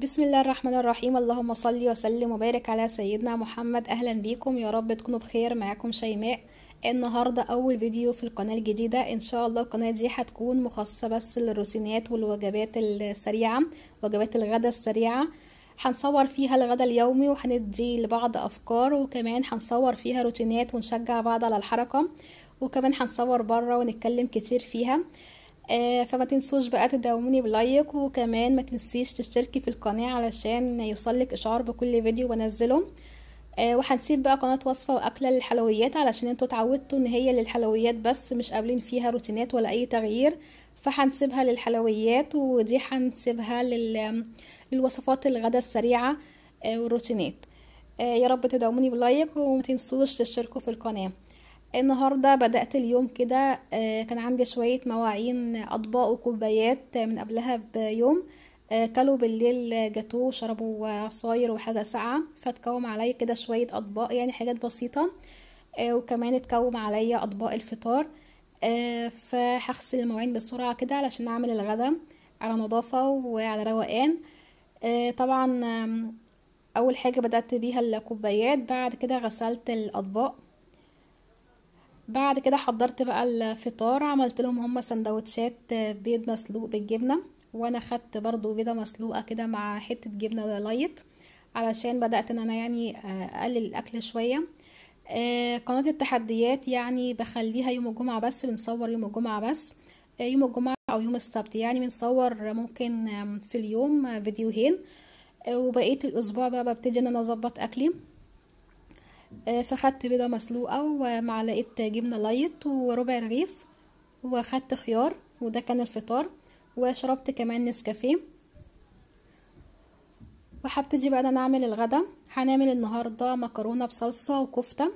بسم الله الرحمن الرحيم اللهم صل وسلم وبارك على سيدنا محمد اهلا بيكم يا رب تكونوا بخير معاكم شيماء النهارده اول فيديو في القناه الجديده ان شاء الله القناه دي هتكون مخصصه بس للروتينات والوجبات السريعه وجبات الغداء السريعه هنصور فيها الغدا اليومي وهندي لبعض افكار وكمان هنصور فيها روتينات ونشجع بعض على الحركه وكمان هنصور بره ونتكلم كتير فيها آه، فما تنسوش بقى تدعموني بلايك وكمان ما تنسيش تشتركي في القناة علشان يوصلك اشعار بكل فيديو بنزله آه، وهنسيب بقى قناة وصفة واكلة للحلويات علشان انتوا اتعودتوا ان هي للحلويات بس مش قابلين فيها روتينات ولا اي تغيير فهنسيبها للحلويات ودي هنسيبها للوصفات الغدا السريعة آه، والروتينات يا رب تدعموني بلايك ومتنسوش تشتركوا في القناه النهاردة بدأت اليوم كده آه، كان عندي شوية مواعين أطباق وكوبايات من قبلها بيوم آه، كلوا بالليل جاتوه شربوا عصاير وحاجة ساقعة فتكوم عليا كده شوية أطباق يعني حاجات بسيطة آه، وكمان اتكوم عليا أطباق الفطار فهغسل المواعين بسرعة كده علشان أعمل الغدا على نظافة وعلى روقان طبعا أول حاجة بدأت بيها الكوبايات بعد كده غسلت الأطباق بعد كده حضرت بقى الفطار عملت لهم هما سندوتشات بيض مسلوق بالجبنه وانا خدت برضو بيضه مسلوقه كده مع حته جبنه لايت علشان بدات ان انا يعني آه، اقلل الاكل شويه آه، قناه التحديات يعني بخليها يوم الجمعه بس بنصور يوم الجمعه بس آه، يوم الجمعه او يوم السبت يعني بنصور ممكن في اليوم فيديوهين وبقيه الاسبوع بقى ببتدي ان انا اظبط اكلي آه، فخدت بيضة مسلوقة ومعلقة جبنة لايت وربع رغيف وخدت خيار وده كان الفطار وشربت كمان نسكافيه وهبتدي بقى انا اعمل الغدا هنعمل النهارده مكرونه بصلصه وكفته آه،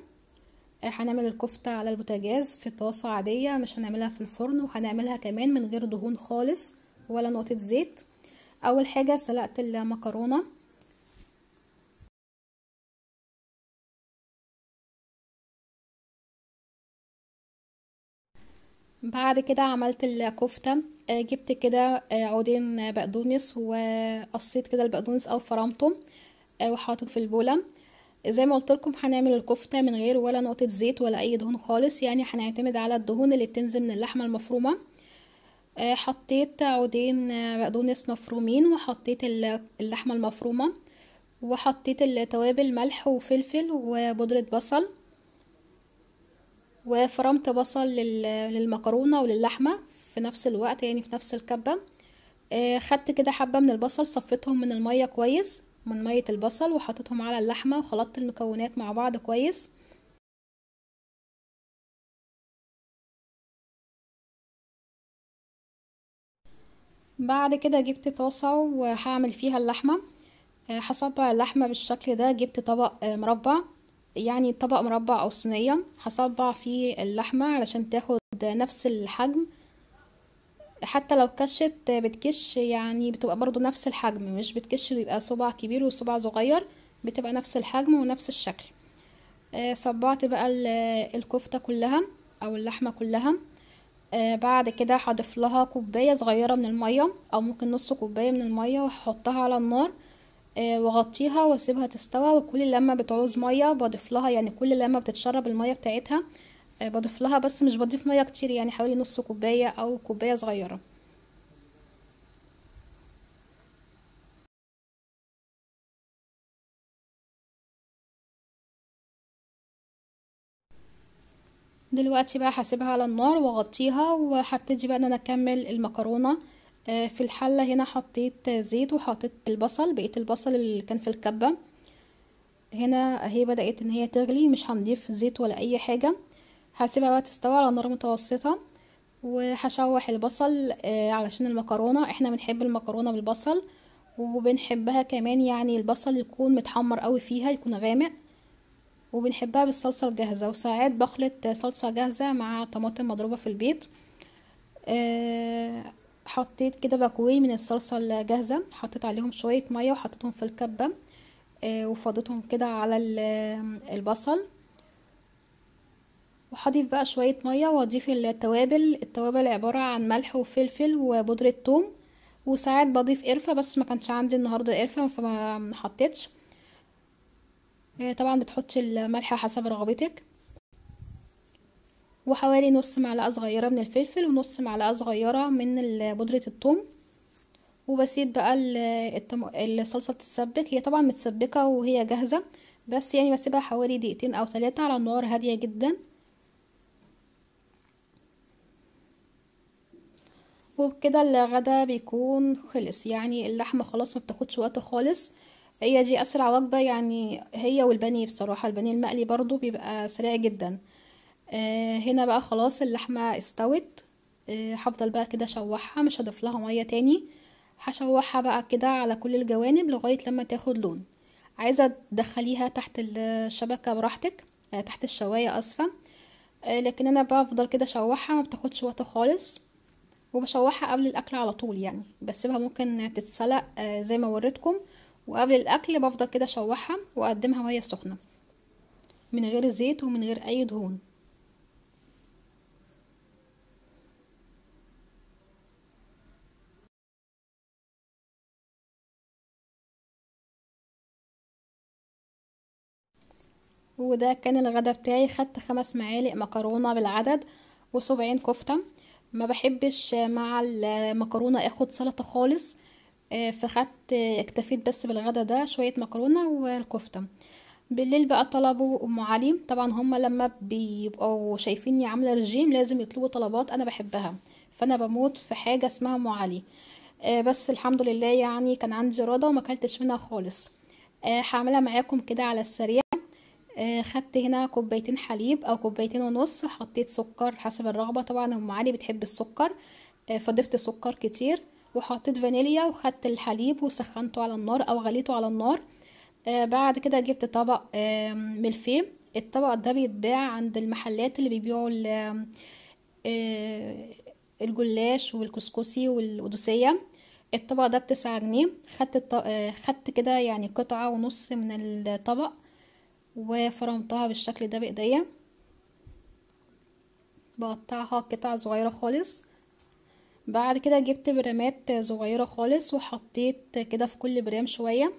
هنعمل الكفته على البوتاجاز في طاسه عاديه مش هنعملها في الفرن وهنعملها كمان من غير دهون خالص ولا نقطه زيت اول حاجه سلقت المكرونه بعد كده عملت الكفتة آه، جبت كده آه، عودين بقدونس وقصيت كده البقدونس او فرمته آه، وحاطه في البولة زي ما قلت لكم هنعمل الكفتة من غير ولا نقطة زيت ولا اي دهون خالص يعني هنعتمد على الدهون اللي بتنزل من اللحمة المفرومة حطيت عودين بقدونس مفرومين وحطيت اللحمة المفرومة وحطيت التوابل ملح وفلفل وبودرة بصل وفرمت بصل للمكرونة وللحمة في نفس الوقت يعني في نفس الكبة آه، خدت كده حبة من البصل صفيتهم من المية كويس من مية البصل وحطيتهم على اللحمة وخلطت المكونات مع بعض كويس بعد كده جبت طاسة وهعمل فيها اللحمة آه، هصبع اللحمة بالشكل ده جبت طبق آه، مربع يعني طبق مربع أو صينية هصبع فيه اللحمة علشان تاخد نفس الحجم حتى لو كشت بتكش يعني بتبقى برضو نفس الحجم مش بتكش بيبقى صبع كبير وصبع صغير بتبقى نفس الحجم ونفس الشكل آه، صبعت بقى الكفتة كلها أو اللحمة كلها آه، بعد كده هضيف لها كوباية صغيرة من المية أو ممكن نص كوباية من المية وهحطها على النار آه، واغطيها واسيبها تستوى وكل لما بتعوز ميه بضيف لها يعني كل لما بتتشرب الميه بتاعتها آه، بضيف لها بس مش بضيف ميه كتير يعني حوالي نص كوبايه او كوبايه صغيره دلوقتي بقى هسيبها على النار واغطيها وهبتدي بقى ان انا اكمل المكرونه آه، في الحلة هنا حطيت زيت وحطيت البصل بقيت البصل اللي كان في الكبة هنا اهي بدأت ان هي تغلي مش هنضيف زيت ولا اي حاجة هسيبها بقى تستوي على نار متوسطة وهشوح البصل آه، علشان المكرونة احنا بنحب المكرونة بالبصل وبنحبها كمان يعني البصل يكون متحمر قوي فيها يكون غامق وبنحبها بالصلصة الجاهزة وساعات بخلط صلصة جاهزة مع طماطم مضروبة في البيت آه حطيت كده باكوي من الصلصة الجاهزة حطيت عليهم شوية مية وحطيتهم في الكبة آه، وفضيتهم كده على البصل وهضيف بقى شوية مية واضيف التوابل التوابل عبارة عن ملح وفلفل وبودرة ثوم وساعات بضيف قرفة بس ما كانش عندي النهاردة قرفة فما حطيتش آه، طبعا بتحطي الملح حسب رغبتك وحوالي نص معلقة صغيرة من الفلفل ونص معلقة صغيرة من بودرة الثوم وبسيب بقى الصلصة تتسبك هي طبعا متسبكة وهي جاهزة بس يعني بسيبها حوالي دقيقتين او ثلاثة على النار هادية جدا وبكده الغدا بيكون خلص يعني اللحمة خلاص ما بتاخدش وقت خالص هي دي اسرع وجبة يعني هي والبانيه بصراحة البانيه المقلي برضو بيبقى سريع جدا آه، هنا بقى خلاص اللحمة استوت آه، هفضل بقى كده اشوحها مش هضيف لها ميه تاني هشوحها بقى كده على كل الجوانب لغايه لما تاخد لون عايزه تدخليها تحت الشبكه براحتك آه، تحت الشوايه اسفه لكن انا بفضل كده اشوحها ما بتاخدش وقت خالص وبشوحها قبل الاكل على طول يعني بسيبها ممكن تتسلق زي ما وريتكم وقبل الاكل بفضل كده اشوحها واقدمها وهي سخنه من غير زيت ومن غير اي دهون وده كان الغدا بتاعي خدت خمس معالق مكرونة بالعدد وسبعين كفتة ما بحبش مع المكرونة اخد سلطة خالص آه، فخدت اكتفيت بس بالغدا ده شوية مكرونة والكفتة بالليل بقى طلبوا ام علي طبعا هما لما بيبقوا شايفيني عامله رجيم لازم يطلبوا طلبات انا بحبها فانا بموت في حاجه اسمها ام علي آه، بس الحمد لله يعني كان عندي اراده وما منها خالص آه، هعملها معاكم كده على السريع آه، خدت هنا كوبايتين حليب او كوبايتين ونص وحطيت سكر حسب الرغبه طبعا ام علي بتحب السكر آه، فضفت سكر كتير وحطيت فانيليا وخدت الحليب وسخنته على النار او غليته على النار آه، بعد كده جبت طبق ملفيه الطبق ده بيتباع عند المحلات اللي بيبيعوا الجلاش والكسكسي والقدوسيه الطبق ده بتسعة جنيه خدت خدت كده يعني قطعه ونص من الطبق وفرمتها بالشكل ده بايديا بقطعها قطع صغيرة خالص بعد كده جبت برامات صغيرة خالص وحطيت كده في كل برام شوية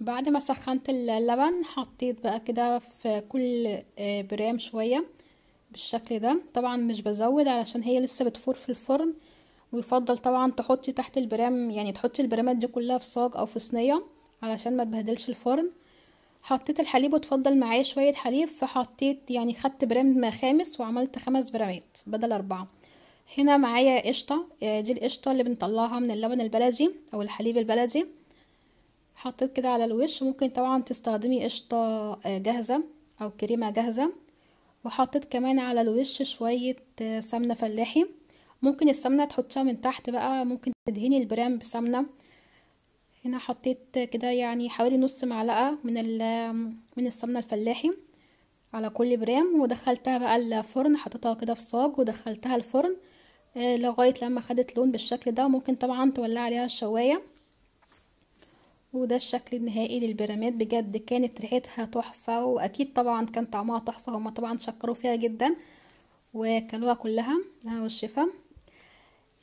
بعد ما سخنت اللبن حطيت بقى كده في كل آه، برام شوية بالشكل ده طبعا مش بزود علشان هي لسه بتفور في الفرن ويفضل طبعا تحطي تحت البرام يعني تحطي البرامات دي كلها في صاج او في صينية علشان ما تبهدلش الفرن حطيت الحليب وتفضل معاه شوية حليب فحطيت يعني خدت برام خامس وعملت خمس برامات بدل اربعة هنا معايا قشطة آه، دي القشطة اللي بنطلعها من اللبن البلدي او الحليب البلدي حطيت كده على الوش ممكن طبعا تستخدمي قشطة آه، جاهزة او كريمة جاهزة وحطيت كمان على الوش شوية آه، سمنة فلاحي ممكن السمنة تحطيها من تحت بقى ممكن تدهني البرام بسمنة هنا حطيت كده يعني حوالي نص معلقة من من السمنة الفلاحي على كل برام ودخلتها بقى الفرن حطيتها كده في صاج ودخلتها الفرن آه، لغاية لما خدت لون بالشكل ده ممكن طبعا تولع عليها الشواية وده الشكل النهائي للبيراميد بجد كانت ريحتها تحفة واكيد طبعا كان طعمها تحفة هما طبعا شكروا فيها جدا وكلوها كلها لها والشفا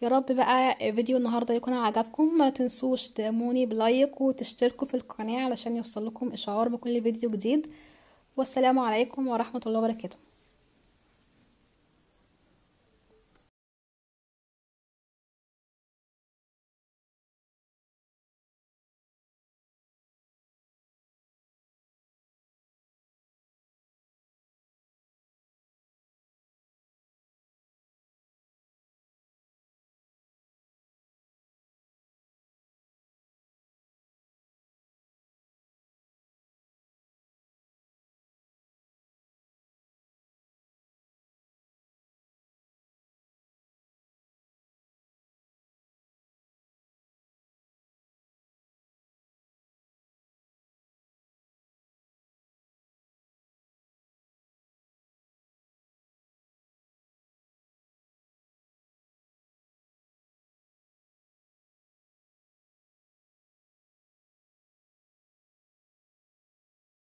يا رب بقى فيديو النهاردة يكون عجبكم ما تنسوش تدعموني بلايك وتشتركوا في القناة علشان يوصل لكم اشعار بكل فيديو جديد والسلام عليكم ورحمة الله وبركاته